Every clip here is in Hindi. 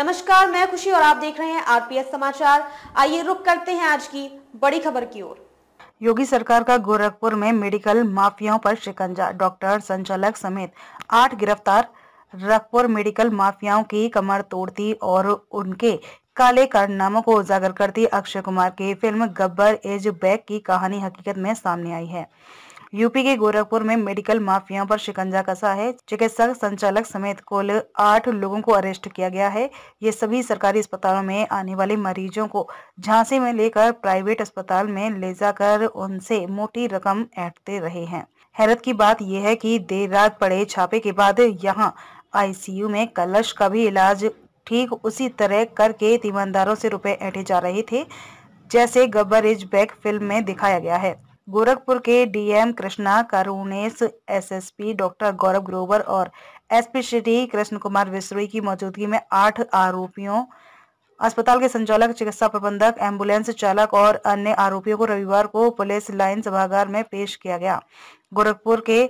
नमस्कार मैं खुशी और आप देख रहे हैं आरपीएस समाचार आइए रुक करते हैं आज की बड़ी खबर की ओर योगी सरकार का गोरखपुर में मेडिकल माफियाओं पर शिकंजा डॉक्टर संचालक समेत आठ गिरफ्तार रखपुर मेडिकल माफियाओं की कमर तोड़ती और उनके काले कारनामों नामों को उजागर करती अक्षय कुमार की फिल्म गब्बर एज बैक की कहानी हकीकत में सामने आई है यूपी के गोरखपुर में मेडिकल माफिया पर शिकंजा कसा है चिकित्सक संचालक समेत कुल आठ लोगों को अरेस्ट किया गया है ये सभी सरकारी अस्पतालों में आने वाले मरीजों को झांसी में लेकर प्राइवेट अस्पताल में ले जाकर उनसे मोटी रकम ऐटते रहे हैं हैरत की बात यह है कि देर रात पड़े छापे के बाद यहाँ आईसीयू में कलश का भी इलाज ठीक उसी तरह कर के तीमानदारों से रुपए ऐठे जा रहे थे जैसे गब्बर इज बैक फिल्म में दिखाया गया है गोरखपुर के DM Krishna Karunesh SSP doctor Gaurav Grover और एसपी श्री कृष्ण कुमार विश्रोई की मौजूदगी में आठ आरोपियों अस्पताल के संचालक चिकित्सा प्रबंधक एम्बुलेंस चालक और अन्य आरोपियों को रविवार को पुलिस लाइन सभागार में पेश किया गया गोरखपुर के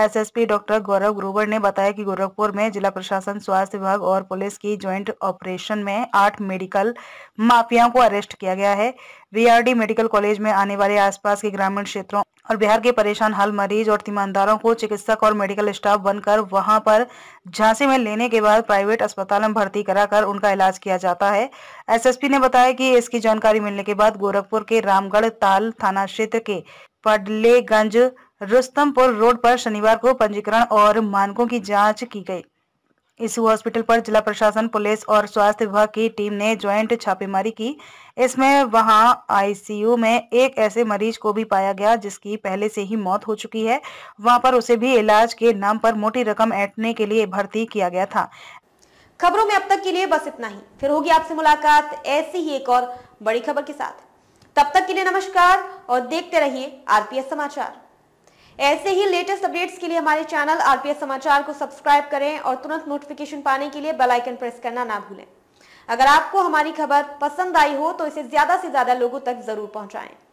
एसएसपी डॉक्टर गौरव ग्रोवर ने बताया कि गोरखपुर में जिला प्रशासन स्वास्थ्य विभाग और पुलिस की ज्वाइंट ऑपरेशन में आठ मेडिकल माफियाओं को अरेस्ट किया गया है वीआरडी मेडिकल कॉलेज में आने वाले आसपास के ग्रामीण क्षेत्रों और बिहार के परेशान हाल मरीज और तीमानदारों को चिकित्सक और मेडिकल स्टाफ बनकर वहां पर झांसी में लेने के बाद प्राइवेट अस्पताल में भर्ती कराकर उनका इलाज किया जाता है एसएसपी ने बताया कि इसकी जानकारी मिलने के बाद गोरखपुर के रामगढ़ ताल थाना क्षेत्र के पडलेगंज रुस्तमपुर रोड पर शनिवार को पंजीकरण और मानकों की जांच की गई इस हॉस्पिटल पर जिला प्रशासन पुलिस और स्वास्थ्य विभाग की टीम ने ज्वाइंट छापेमारी की इसमें वहां आईसीयू में एक ऐसे मरीज को भी पाया गया जिसकी पहले से ही मौत हो चुकी है वहां पर उसे भी इलाज के नाम पर मोटी रकम ऐटने के लिए भर्ती किया गया था खबरों में अब तक के लिए बस इतना ही फिर होगी आपसे मुलाकात ऐसी ही एक और बड़ी खबर के साथ तब तक के लिए नमस्कार और देखते रहिए आरपीएस समाचार ऐसे ही लेटेस्ट अपडेट्स के लिए हमारे चैनल आरपीएस समाचार को सब्सक्राइब करें और तुरंत नोटिफिकेशन पाने के लिए बेल आइकन प्रेस करना ना भूलें अगर आपको हमारी खबर पसंद आई हो तो इसे ज्यादा से ज्यादा लोगों तक जरूर पहुंचाएं